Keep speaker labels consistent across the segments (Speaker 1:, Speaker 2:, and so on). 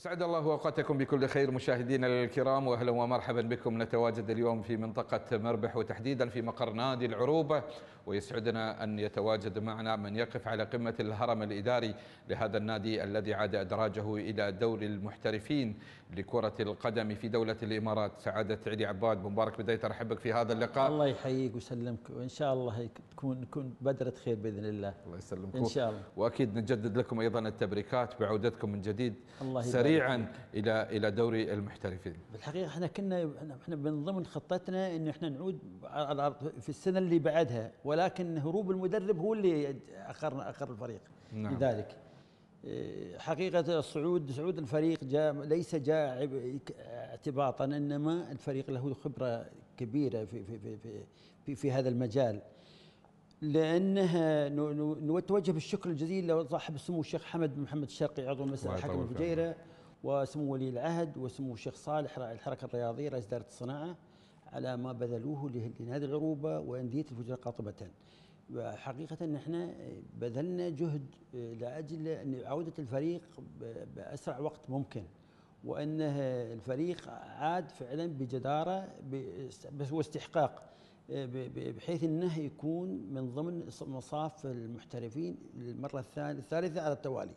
Speaker 1: أسعد الله أوقاتكم بكل خير مشاهدينا الكرام وأهلا ومرحبا بكم نتواجد اليوم في منطقة مربح وتحديدا في مقر نادي العروبة ويسعدنا أن يتواجد معنا من يقف على قمة الهرم الإداري لهذا النادي الذي عاد أدراجه إلى دور المحترفين لكرة القدم في دولة الإمارات سعادة علي عباد مبارك بداية أرحب بك في هذا اللقاء الله
Speaker 2: يحييك ويسلمك وإن شاء الله تكون نكون بدرة خير بإذن الله الله يسلمكم إن شاء الله
Speaker 1: وأكيد نجدد لكم أيضا التبريكات بعودتكم من جديد الله سريعا إلى إلى دوري المحترفين
Speaker 2: بالحقيقة احنا كنا احنا من ضمن خطتنا أن احنا نعود في السنة اللي بعدها ولكن هروب المدرب هو اللي اخر اخر الفريق نعم. لذلك إيه، حقيقة الصعود صعود الفريق جاء ليس جاء اعتباطا انما الفريق له خبرة كبيرة في في في في, في, في هذا المجال لانها نتوجه بالشكر الجزيل لصاحب السمو الشيخ حمد بن محمد الشرقي عضو مجلس الحكم الفجيره وسمو ولي العهد وسمو الشيخ صالح رائد الحركه الرياضيه رئيس دائره الصناعه على ما بذلوه لنادي العروبة وأندية الفجر قاطبة وحقيقة نحن بذلنا جهد آه، لأجل عودة الفريق بأسرع وقت ممكن وأن الفريق عاد فعلا بجدارة بس واستحقاق آه، بحيث أنه يكون من ضمن مصاف المحترفين للمرة الثالثة على التوالي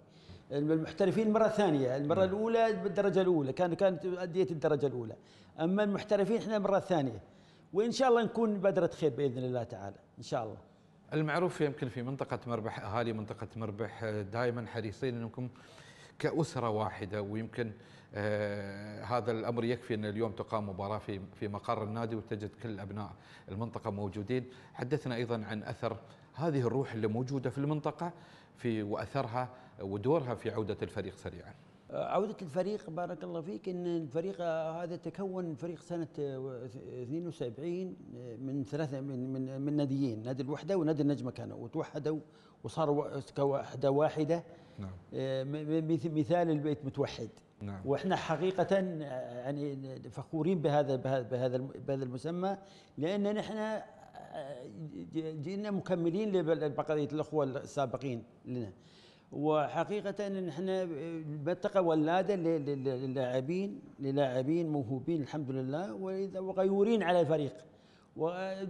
Speaker 2: المحترفين مره ثانيه المره الاولى بالدرجه الاولى كان كانت اديه الدرجه الاولى اما المحترفين احنا مره ثانيه وان شاء الله نكون بادره خير باذن الله تعالى ان شاء الله
Speaker 1: المعروف يمكن في منطقه مربح اهالي منطقه مربح دائما حريصين انكم كاسره واحده ويمكن آه، هذا الامر يكفي ان اليوم تقام مباراه في في مقر النادي وتجد كل ابناء المنطقه موجودين، حدثنا ايضا عن اثر هذه الروح اللي موجوده في المنطقه في واثرها ودورها في عوده الفريق سريعا.
Speaker 2: آه، عودة الفريق بارك الله فيك ان الفريق آه، هذا تكون فريق سنة 72 من ثلاثة من من, من ناديين نادي الوحدة ونادي النجمة كانوا وتوحدوا وصاروا كوحدة واحدة نعم. مثال البيت متوحد نعم. واحنا حقيقه آه، يعني فخورين بهذا بهذا بهذا المسمى لان نحن آه، جئنا مكملين لبقيه الاخوه السابقين لنا وحقيقه نحن منطقه آه، ولاده للاعبين للاعبين موهوبين الحمد لله وغيورين على الفريق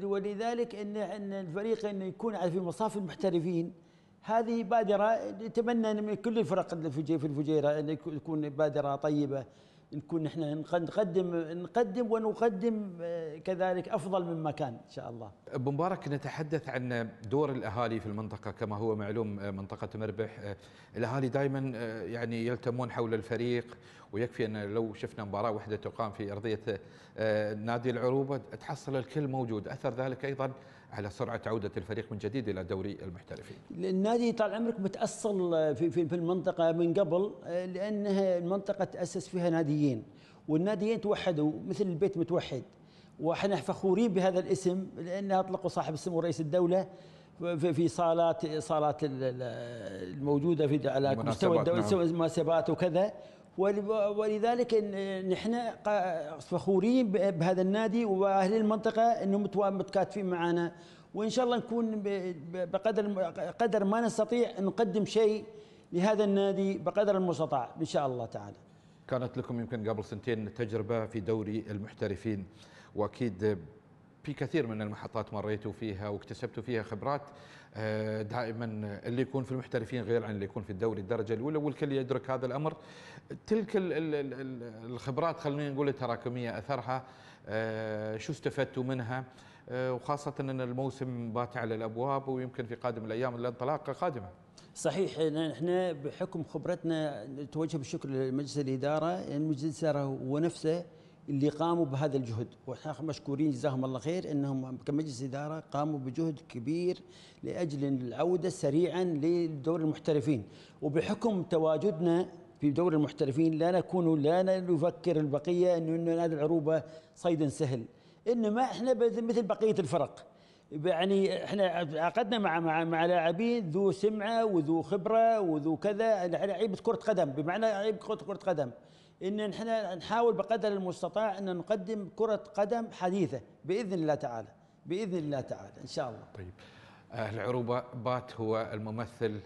Speaker 2: ولذلك ان الفريق انه يكون في مصاف المحترفين هذه بادره نتمنى من كل الفرق اللي في الفجيره ان تكون بادره طيبه نكون احنا نقدم نقدم ونقدم آه، كذلك افضل من مكان ان شاء الله.
Speaker 1: ابو مبارك نتحدث عن دور الاهالي في المنطقه كما هو معلوم آه، منطقه مربح آه، الاهالي دائما يعني يلتمون حول الفريق ويكفي ان لو شفنا مباراه واحده تقام في ارضيه نادي العروبه تحصل الكل موجود اثر ذلك ايضا على سرعه عوده الفريق من جديد الى دوري المحترفين.
Speaker 2: النادي طال عمرك متاصل آه، في في المنطقه من قبل آه، لانها المنطقه تاسس فيها ناديين والناديين توحدوا مثل البيت متوحد واحنا فخورين بهذا الاسم لانه اطلقوا صاحب السمو رئيس الدوله في صالات صالات الموجوده في على مستوى المناسبات نعم. وكذا ولذلك نحن فخورين بهذا النادي واهل المنطقه انهم متكاتفين معنا وان شاء الله نكون بقدر قدر ما نستطيع نقدم شيء لهذا النادي بقدر المستطاع ان
Speaker 1: شاء الله تعالى. كانت لكم يمكن قبل سنتين تجربه في دوري المحترفين واكيد في كثير من المحطات مريتوا فيها واكتسبتوا فيها خبرات آه، دائما اللي يكون في المحترفين غير عن اللي يكون في الدوري الدرجه الاولى والكل يدرك هذا الامر تلك الخبرات خلينا نقول تراكميه اثرها آه، شو استفدتوا منها آه، وخاصه ان الموسم بات على الابواب ويمكن في قادم الايام الانطلاقه قادمه
Speaker 2: صحيح احنا بحكم خبرتنا نتوجه بالشكر لمجلس الاداره يعني مجلس الاداره هو نفسه اللي قاموا بهذا الجهد واحنا مشكورين جزاهم الله خير انهم كمجلس اداره قاموا بجهد كبير لاجل العوده سريعا لدور المحترفين وبحكم تواجدنا في دور المحترفين لا نكون لا نفكر البقيه انه هذه العروبه صيد سهل انما احنا مثل بقيه الفرق يعني احنا عقدنا مع مع مع لاعبين ذو سمعه وذو خبره وذو كذا لعيبه كره قدم بمعنى لعيبه كره قدم ان احنا نحاول بقدر المستطاع ان نقدم كره قدم حديثه باذن الله تعالى باذن الله تعالى ان شاء الله
Speaker 1: طيب العروبه بات هو الممثل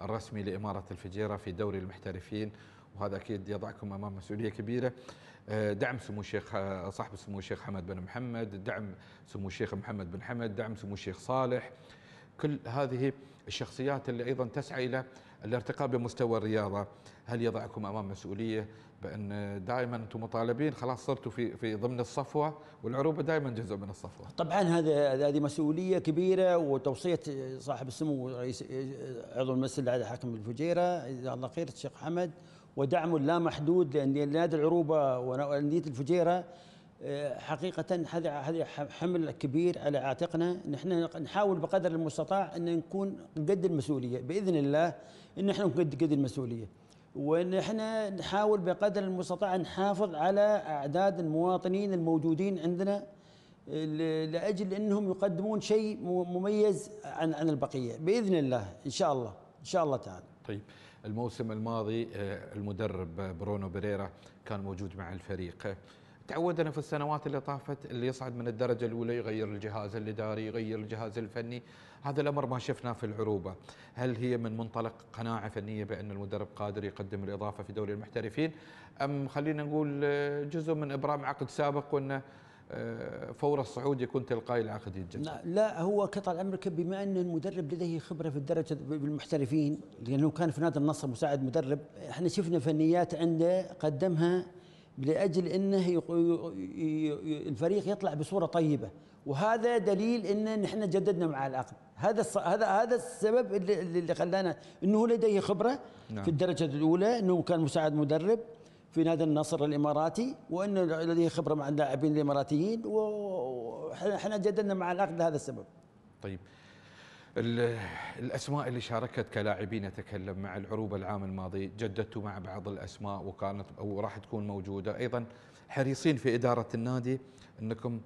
Speaker 1: الرسمي لاماره الفجيره في دوري المحترفين وهذا اكيد يضعكم امام مسؤوليه كبيره أه، دعم سمو الشيخ صاحب سمو الشيخ حمد بن محمد دعم سمو الشيخ محمد بن حمد دعم سمو الشيخ صالح كل هذه الشخصيات اللي ايضا تسعى الى الارتقاء بمستوى الرياضه، هل يضعكم امام مسؤوليه بان دائما انتم مطالبين خلاص صرتوا في في ضمن الصفوه والعروبه دائما جزء من الصفوه.
Speaker 2: طبعا هذا هذه مسؤوليه كبيره وتوصيه صاحب السمو رئيس عضو المجلس الحاكم الفجيره اذا الله خير الشيخ حمد ودعمه محدود لان نادي العروبه ونادي الفجيره حقيقة هذا هذا حمل كبير على عاتقنا نحن نحاول بقدر المستطاع أن نكون قد المسؤولية بإذن الله أن نحن قد قد المسؤولية ونحن نحاول بقدر المستطاع نحافظ على أعداد المواطنين الموجودين عندنا لأجل أنهم يقدمون شيء مميز عن عن البقية
Speaker 1: بإذن الله إن شاء الله إن شاء الله تعالى طيب الموسم الماضي آه، المدرب برونو بريرا كان موجود مع الفريق تعودنا في السنوات اللي طافت اللي يصعد من الدرجه الاولى يغير الجهاز الاداري يغير الجهاز الفني هذا الامر ما شفناه في العروبه هل هي من منطلق قناعه فنيه بان المدرب قادر يقدم الاضافه في دوري المحترفين ام خلينا نقول آه، جزء من ابرام عقد سابق وانه آه، فور الصعود يكون تلقائي العقد يتجدد
Speaker 2: لا, هو كطال عمرك بما ان المدرب لديه خبره في الدرجه بالمحترفين لانه كان في نادي النصر مساعد مدرب احنا شفنا فنيات عنده قدمها لاجل انه الفريق يطلع بصوره طيبه وهذا دليل ان نحن جددنا مع العقد هذا هذا هذا السبب اللي, اللي خلانا انه لديه خبره نعم. في الدرجه الاولى انه كان مساعد مدرب في نادي النصر الاماراتي وانه لديه خبره مع اللاعبين الاماراتيين واحنا جددنا مع العقد لهذا السبب
Speaker 1: طيب الأسماء اللي شاركت كلاعبين أتكلم مع العروبة العام الماضي جددتوا مع بعض الأسماء وكانت وراح تكون موجودة أيضا حريصين في إدارة النادي أنكم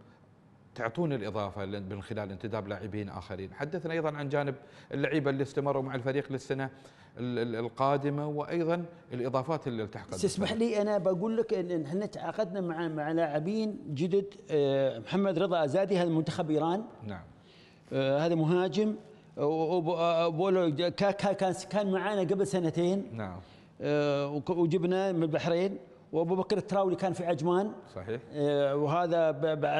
Speaker 1: تعطون الإضافة من خلال انتداب لاعبين آخرين حدثنا أيضا عن جانب اللعيبة اللي استمروا مع الفريق للسنة القادمة وأيضا الإضافات اللي التحقت تسمح
Speaker 2: لي أنا بقول لك أن احنا تعاقدنا مع مع لاعبين جدد آه، محمد رضا أزادي هذا منتخب إيران نعم آه، هذا مهاجم وبولو كان كان معانا قبل سنتين نعم آه، وجبنا من البحرين وابو بكر التراولي كان في عجمان صحيح آه، وهذا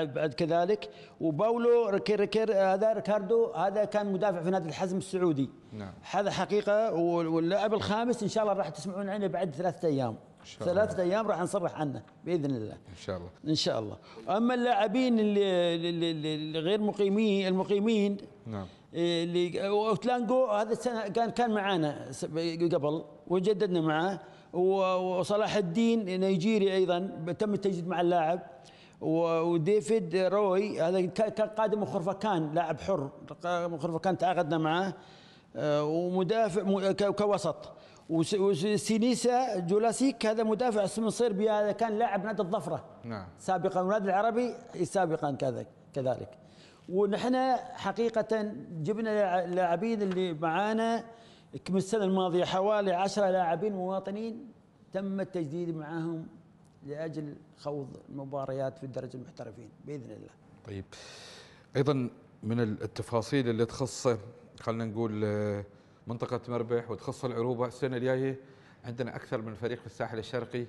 Speaker 2: بعد كذلك وباولو ركير ركير هذا ريكاردو هذا كان مدافع في نادي الحزم السعودي نعم هذا حقيقه واللاعب الخامس ان شاء الله راح تسمعون عنه بعد ثلاثه ايام ثلاثة أيام راح نصرح عنه بإذن الله إن شاء الله إن شاء الله أما اللاعبين اللي, اللي غير مقيمين المقيمين نعم اللي وتلانجو هذا السنه كان كان معانا قبل وجددنا معاه وصلاح الدين نيجيري ايضا تم التجديد مع اللاعب وديفيد روي هذا كان قادم خرفكان لاعب حر خرفكان تعاقدنا معاه آه، ومدافع كوسط وسينيسا جولاسيك هذا مدافع من صربيا هذا كان لاعب نادي الظفره نعم سابقا والنادي العربي سابقا كذلك ونحن حقيقة جبنا اللاعبين اللي معانا من السنة الماضية حوالي 10 لاعبين مواطنين تم التجديد معهم لأجل خوض مباريات في الدرجة المحترفين بإذن
Speaker 1: الله طيب أيضا من التفاصيل اللي تخص خلينا نقول آه، منطقة مربح وتخص العروبة السنة الجاية عندنا أكثر من فريق في الساحل الشرقي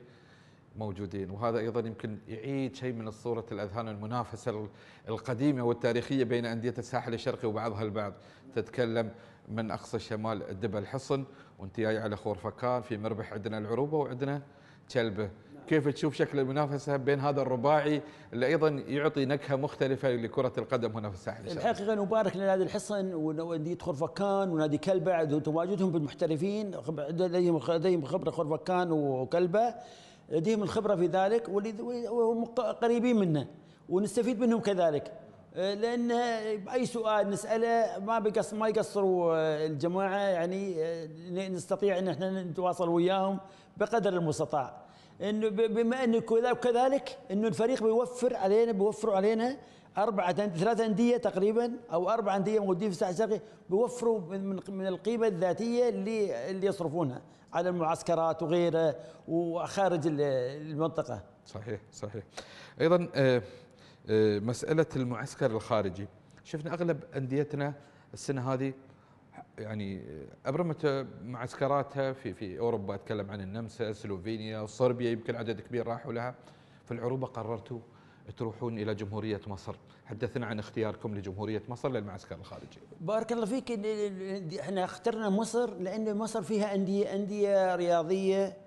Speaker 1: موجودين وهذا أيضا يمكن يعيد شيء من صورة الأذهان المنافسة القديمة والتاريخية بين أندية الساحل الشرقي وبعضها البعض تتكلم من أقصى الشمال الدب الحصن وانت جاي على خور فكان في مربح عندنا العروبة وعندنا كلبة كيف تشوف شكل المنافسة بين هذا الرباعي اللي أيضا يعطي نكهة مختلفة لكرة القدم هنا في الساحل الشرقي
Speaker 2: الحقيقة نبارك لنادي الحصن ونادي خرفكان ونادي كلبة تواجدهم بالمحترفين لديهم خبرة خرفكان وكلبة لديهم الخبره في ذلك وهم قريبين منه ونستفيد منهم كذلك آه، لان باي سؤال نساله ما بقص ما يقصروا آه، الجماعه يعني آه، نستطيع ان احنا نتواصل وياهم بقدر المستطاع انه بما انه كذلك انه الفريق بيوفر علينا بيوفروا علينا أربعة ثلاث انديه تقريبا او اربع انديه موجودين في الساحة الشرقية بيوفروا من من القيمه الذاتيه اللي اللي يصرفونها على المعسكرات وغيره وخارج المنطقه.
Speaker 1: صحيح صحيح. ايضا آه، آه، مساله المعسكر الخارجي شفنا اغلب انديتنا السنه هذه يعني آه، ابرمت معسكراتها في في اوروبا اتكلم عن النمسا، سلوفينيا، صربيا يمكن عدد كبير راحوا لها فالعروبه قررتوا تروحون الى جمهوريه مصر، حدثنا عن اختياركم لجمهوريه مصر للمعسكر الخارجي.
Speaker 2: بارك الله فيك احنا اخترنا مصر لان مصر فيها انديه انديه رياضيه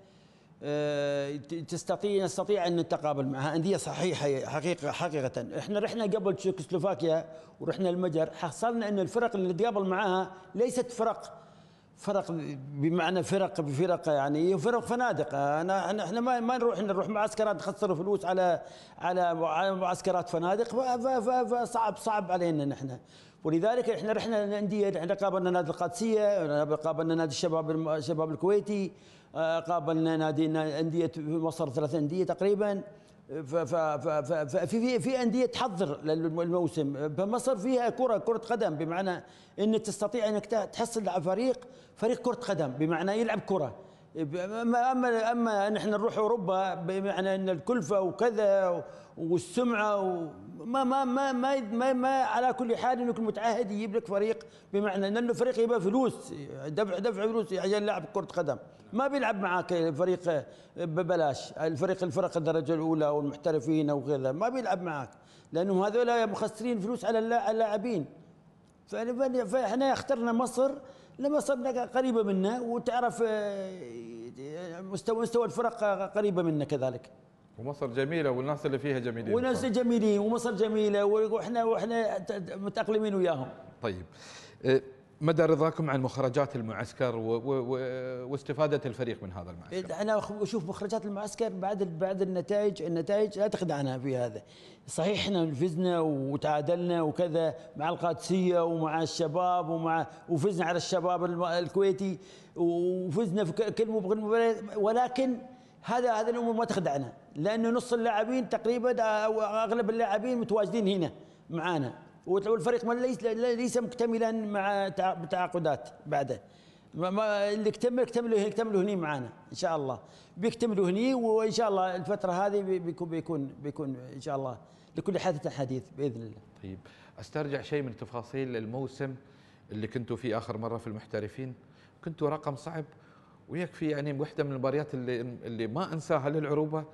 Speaker 2: آه، تستطيع نستطيع ان نتقابل معها انديه صحيحه حقيقه حقيقه احنا رحنا قبل تشيكوسلوفاكيا ورحنا المجر حصلنا ان الفرق اللي نتقابل معها ليست فرق فرق بمعنى فرق بفرق يعني فرق فنادق انا احنا ما ما نروح نروح معسكرات نخسر فلوس على على معسكرات فنادق فصعب صعب علينا نحن ولذلك احنا رحنا الانديه احنا قابلنا نادي القادسيه قابلنا نادي الشباب الشباب الكويتي آه، قابلنا نادي انديه مصر ثلاث انديه تقريبا ففي في في انديه تحضر للموسم فمصر فيها كره كره قدم بمعنى ان تستطيع انك تحصل على فريق فريق كره قدم بمعنى يلعب كره اما اما اما نحن نروح اوروبا بمعنى ان الكلفه وكذا والسمعه وما ما ما ما, ما, ما على كل حال انك المتعهد يجيب لك فريق بمعنى ان الفريق يبقى فلوس دفع دفع فلوس عشان لاعب كره قدم ما بيلعب معاك فريق آه، ببلاش الفريق الفرق الدرجه الاولى والمحترفين او غيرها ما بيلعب معاك لانهم هذول مخسرين فلوس على اللاعبين فاحنا اخترنا مصر لما صرنا قريبه منا وتعرف آه، مستوى مستوى الفرق قريبه منا كذلك
Speaker 1: ومصر جميله والناس اللي فيها جميلين والناس
Speaker 2: جميلين ومصر
Speaker 1: جميله واحنا واحنا متاقلمين وياهم طيب آه، مدى رضاكم عن مخرجات المعسكر واستفاده الفريق من هذا
Speaker 2: المعسكر؟ انا اشوف مخرجات المعسكر بعد بعد النتائج، النتائج لا تخدعنا في هذا. صحيح احنا فزنا وتعادلنا وكذا مع القادسيه ومع الشباب ومع وفزنا على الشباب الكويتي وفزنا في كل مباريات ولكن هذا هذا الامور ما تخدعنا لانه نص اللاعبين تقريبا او اغلب اللاعبين متواجدين هنا معانا والفريق ما ليس ليس مكتملا مع تعاقدات بعده ما اللي اكتمل اكتملوا اكتملوا هني معانا ان شاء الله بيكتملوا هني وان شاء الله الفتره هذه بيكون بيكون بيكون ان شاء الله لكل حادثه حديث
Speaker 1: باذن الله. طيب استرجع شيء من تفاصيل الموسم اللي كنتوا فيه اخر مره في المحترفين كنتوا رقم صعب ويكفي يعني واحده من المباريات اللي اللي ما انساها للعروبه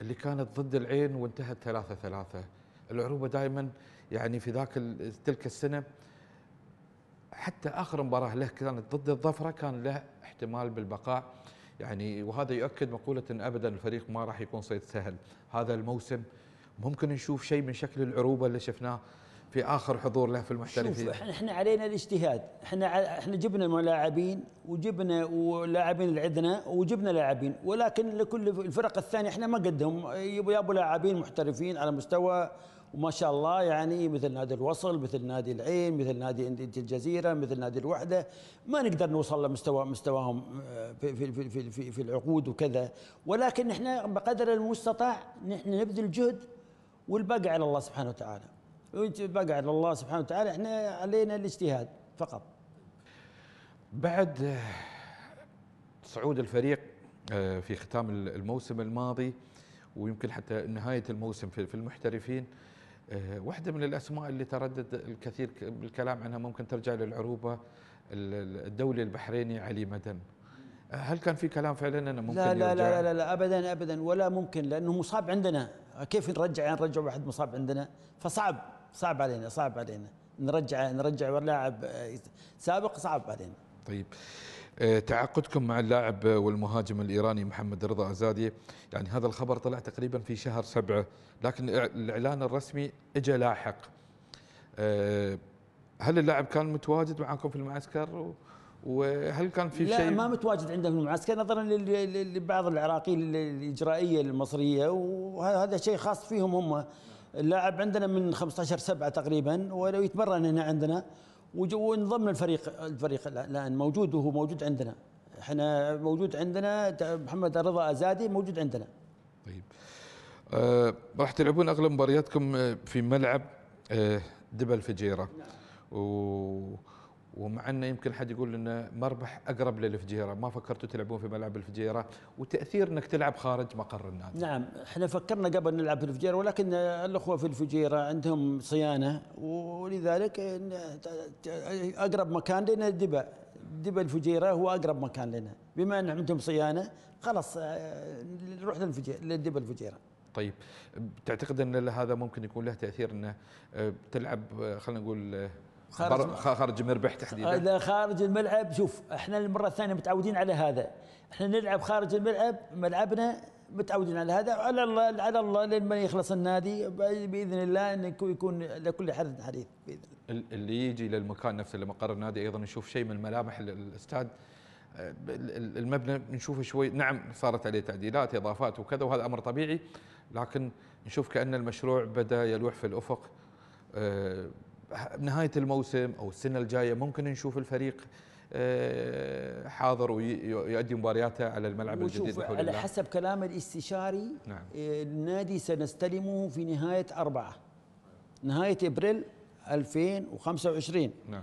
Speaker 1: اللي كانت ضد العين وانتهت 3 3 العروبه دائما يعني في ذاك تلك السنه حتى اخر مباراه له كانت ضد الظفره كان له احتمال بالبقاء يعني وهذا يؤكد مقوله إن ابدا الفريق ما راح يكون صيد سهل هذا الموسم ممكن نشوف شيء من شكل العروبه اللي شفناه في اخر حضور له في المحترفين شوف
Speaker 2: احنا علينا الاجتهاد احنا احنا جبنا لاعبين وجبنا ولاعبين اللي عندنا وجبنا لاعبين ولكن لكل الفرق الثانيه احنا ما قدهم يبوا لاعبين محترفين على مستوى وما شاء الله يعني مثل نادي الوصل مثل نادي العين مثل نادي انديه الجزيره مثل نادي الوحده ما نقدر نوصل لمستوى مستواهم آه، في في في في, في, في العقود وكذا ولكن احنا بقدر المستطاع نحن نبذل جهد والبقى على الله سبحانه وتعالى البقى على الله سبحانه وتعالى احنا علينا الاجتهاد فقط
Speaker 1: بعد آه، صعود الفريق آه، في ختام الموسم الماضي ويمكن حتى نهاية الموسم في المحترفين آه، واحدة من الأسماء اللي تردد الكثير بالكلام عنها ممكن ترجع للعروبة الدولي البحريني علي مدن آه، هل كان في كلام فعلا انه ممكن لا لا, لا لا
Speaker 2: لا ابدا ابدا ولا ممكن لانه مصاب عندنا كيف نرجع يعني نرجع واحد مصاب عندنا فصعب صعب علينا صعب علينا نرجع نرجع لاعب آه، سابق
Speaker 1: صعب علينا طيب آه، تعاقدكم مع اللاعب والمهاجم الايراني محمد رضا ازادي يعني هذا الخبر طلع تقريبا في شهر سبعة لكن الاعلان الرسمي اجى لاحق آه، هل اللاعب كان متواجد معاكم في المعسكر وهل كان في لا شيء لا ما
Speaker 2: متواجد عندنا في المعسكر نظرا لبعض العراقيين الاجرائيه المصريه وهذا شيء خاص فيهم هم اللاعب عندنا من 15 سبعة تقريبا ولو يتمرن هنا عندنا وانضم الفريق الفريق الان موجود وهو موجود عندنا احنا موجود عندنا محمد رضا ازادي موجود عندنا
Speaker 1: طيب آه راح تلعبون اغلب مبارياتكم آه، في ملعب آه دبل فجيره نعم. و ومع انه يمكن حد يقول ان مربح اقرب للفجيره، ما فكرتوا تلعبون في ملعب الفجيره وتاثير انك تلعب خارج مقر النادي. نعم، احنا فكرنا قبل نلعب في الفجيره ولكن الاخوه في الفجيره
Speaker 2: عندهم صيانه ولذلك اقرب مكان لنا دبا، دبا الفجيره هو اقرب مكان لنا، بما ان عندهم صيانه خلاص نروح للفجيره لدبا الفجيره.
Speaker 1: طيب تعتقد ان هذا ممكن يكون له تاثير انه تلعب خلينا نقول خارج خارج مربح تحديدا آه، لا
Speaker 2: خارج الملعب شوف احنا المره الثانيه متعودين على هذا احنا نلعب خارج الملعب ملعبنا متعودين على هذا على الله على الله لين ما يخلص النادي باذن الله انه يكون لكل
Speaker 1: حد حديث باذن الله اللي يجي للمكان نفسه لمقر النادي ايضا يشوف شيء من ملامح الاستاد آه، المبنى نشوفه شوي نعم صارت عليه تعديلات اضافات وكذا وهذا امر طبيعي لكن نشوف كان المشروع بدا يلوح في الافق آه، بنهايه الموسم او السنه الجايه ممكن نشوف الفريق آه، حاضر ويؤدي مبارياته على الملعب الجديد بحول على الله. حسب
Speaker 2: كلام الاستشاري نعم. آه، النادي سنستلمه في نهايه أربعة نهايه ابريل 2025 نعم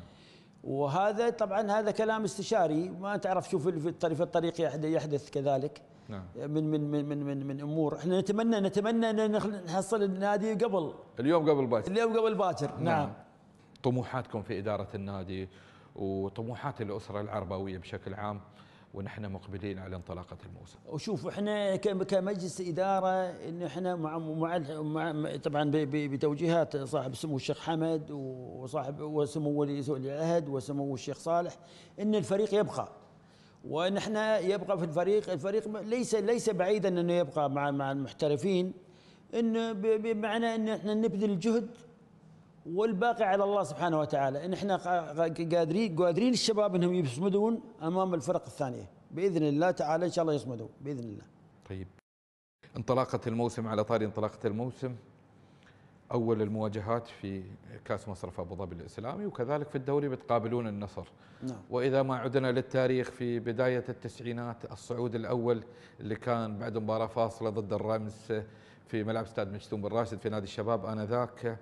Speaker 2: وهذا طبعا هذا كلام استشاري ما تعرف شوف في الطريق يحدث كذلك نعم. من من من من من, من امور احنا نتمنى نتمنى ان نحصل النادي قبل اليوم قبل
Speaker 1: باكر اليوم قبل باكر نعم, نعم. طموحاتكم في إدارة النادي وطموحات الأسرة العربوية بشكل عام ونحن مقبلين على انطلاقة الموسم.
Speaker 2: وشوف احنا كمجلس إدارة إن احنا مع مع, طبعا بتوجيهات صاحب السمو الشيخ حمد وصاحب وسمو ولي العهد وسمو الشيخ صالح ان الفريق يبقى ونحن يبقى في الفريق الفريق ليس ليس بعيدا انه يبقى مع مع المحترفين انه بمعنى ان احنا نبذل جهد والباقي على الله سبحانه وتعالى ان احنا قادرين قادرين الشباب انهم يصمدون امام الفرق الثانيه باذن الله تعالى ان شاء الله يصمدوا باذن الله.
Speaker 1: طيب انطلاقه الموسم على طاري انطلاقه الموسم اول المواجهات في كاس مصرف ابو ظبي الاسلامي وكذلك في الدوري بتقابلون النصر. نعم. واذا ما عدنا للتاريخ في بدايه التسعينات الصعود الاول اللي كان بعد مباراه فاصله ضد الرمز في ملعب استاد مجتوم بن راشد في نادي الشباب انذاك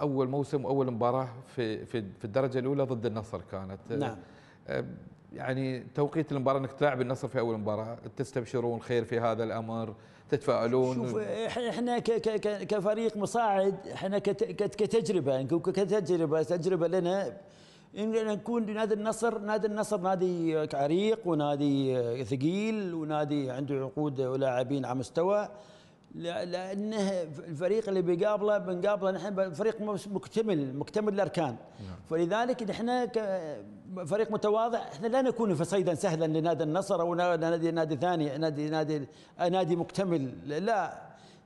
Speaker 1: اول موسم واول مباراه في في في الدرجه الاولى ضد النصر كانت نعم آه، يعني توقيت المباراه انك تلاعب النصر في اول مباراه تستبشرون خير في هذا الامر تتفائلون شوف احنا كفريق مصاعد
Speaker 2: احنا كتجربه يعني كتجربه تجربه لنا ان نكون نادي النصر نادي النصر نادي عريق ونادي ثقيل ونادي عنده عقود ولاعبين على مستوى لانه الفريق اللي بيقابله بنقابله نحن فريق مكتمل مكتمل الاركان نعم. فلذلك نحن فريق متواضع احنا لا نكون فصيدا سهلا لنادي النصر او نادي نادي ثاني نادي نادي نادي مكتمل لا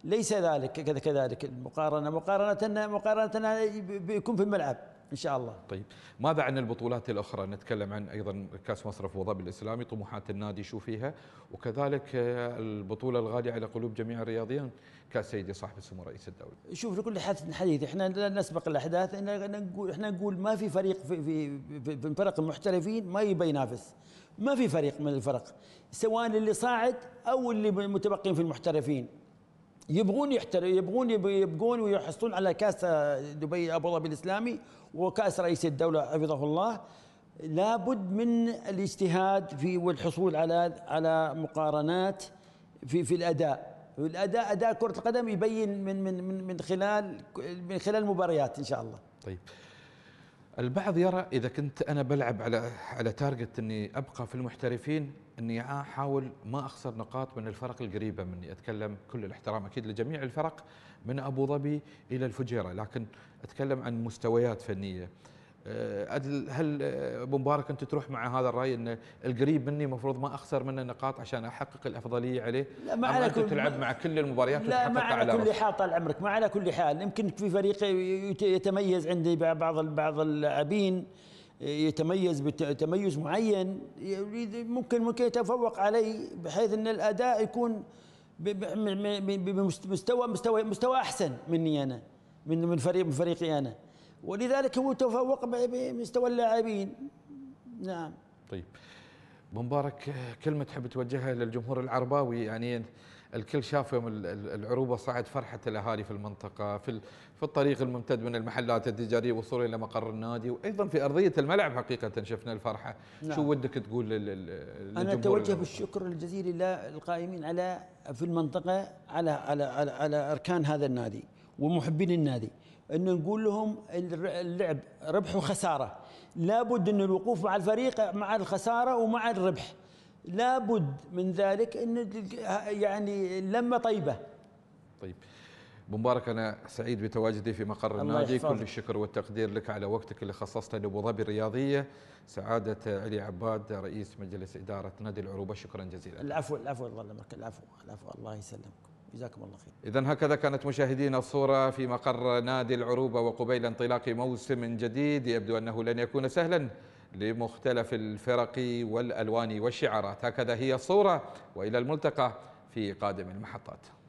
Speaker 2: ليس ذلك كذلك المقارنه مقارنه مقارنه بيكون في الملعب ان شاء الله
Speaker 1: طيب ماذا عن البطولات الاخرى نتكلم عن ايضا كاس مصر في ابو الاسلامي طموحات النادي شو فيها وكذلك آه، البطوله الغاليه على قلوب جميع الرياضيين كاس سيدي صاحب السمو رئيس الدوله شوف
Speaker 2: لكل حديث احنا لا نسبق الاحداث نقول احنا نقول ما في فريق في في, في, في فرق المحترفين ما يبي ينافس ما في فريق من الفرق سواء اللي صاعد او اللي متبقين في المحترفين يبغون يحتر يبغون يبقون ويحصلون على كاس آه، دبي ابو ظبي الاسلامي وكاس رئيس الدوله حفظه الله لابد من الاجتهاد في والحصول على على مقارنات في في الاداء الاداء اداء كره القدم يبين من من من خلال من خلال المباريات ان شاء الله
Speaker 1: طيب البعض يرى اذا كنت انا بلعب على على تارجت اني ابقى في المحترفين اني احاول ما اخسر نقاط من الفرق القريبه مني اتكلم كل الاحترام اكيد لجميع الفرق من ابو ظبي الى الفجيره لكن اتكلم عن مستويات فنيه آه، هل آه، ابو مبارك انت تروح مع هذا الراي ان القريب مني المفروض ما اخسر منه نقاط عشان احقق الافضليه عليه؟ لا ما على كل تلعب مع كل المباريات لا ما على, على كل حال
Speaker 2: طال عمرك ما على كل حال يمكن في فريق يتميز عندي بعض بعض اللاعبين آه، يتميز بتميز معين ممكن ممكن يتفوق علي بحيث ان الاداء يكون بمستوى مستوى مستوى احسن مني انا من من فريق من فريقي انا ولذلك هو تفوق بمستوى اللاعبين نعم
Speaker 1: طيب مبارك كلمة تحب توجهها للجمهور العرباوي يعني الكل شاف يوم العروبة صعد فرحة الأهالي في المنطقة في في الطريق الممتد من المحلات التجارية وصولا إلى مقر النادي وأيضا في أرضية الملعب حقيقة شفنا الفرحة نعم. شو ودك تقول للجمهور أنا أتوجه
Speaker 2: بالشكر الجزيل للقائمين على في المنطقة على على على, على أركان هذا النادي ومحبين النادي انه نقول لهم اللعب ربح وخساره لابد ان الوقوف مع الفريق مع الخساره ومع الربح لابد من ذلك ان يعني لمه طيبه
Speaker 1: طيب مبارك انا سعيد بتواجدي في مقر النادي كل الشكر والتقدير لك على وقتك اللي خصصته لابو ظبي الرياضيه سعاده علي عباد رئيس مجلس اداره نادي العروبه شكرا جزيلا
Speaker 2: العفو العفو الله يسلمك العفو العفو الله يسلمك جزاكم الله خير
Speaker 1: إذا هكذا كانت مشاهدينا الصورة في مقر نادي العروبة وقبيل انطلاق موسم جديد يبدو أنه لن يكون سهلا لمختلف الفرق والألوان والشعارات هكذا هي الصورة وإلى الملتقى في قادم المحطات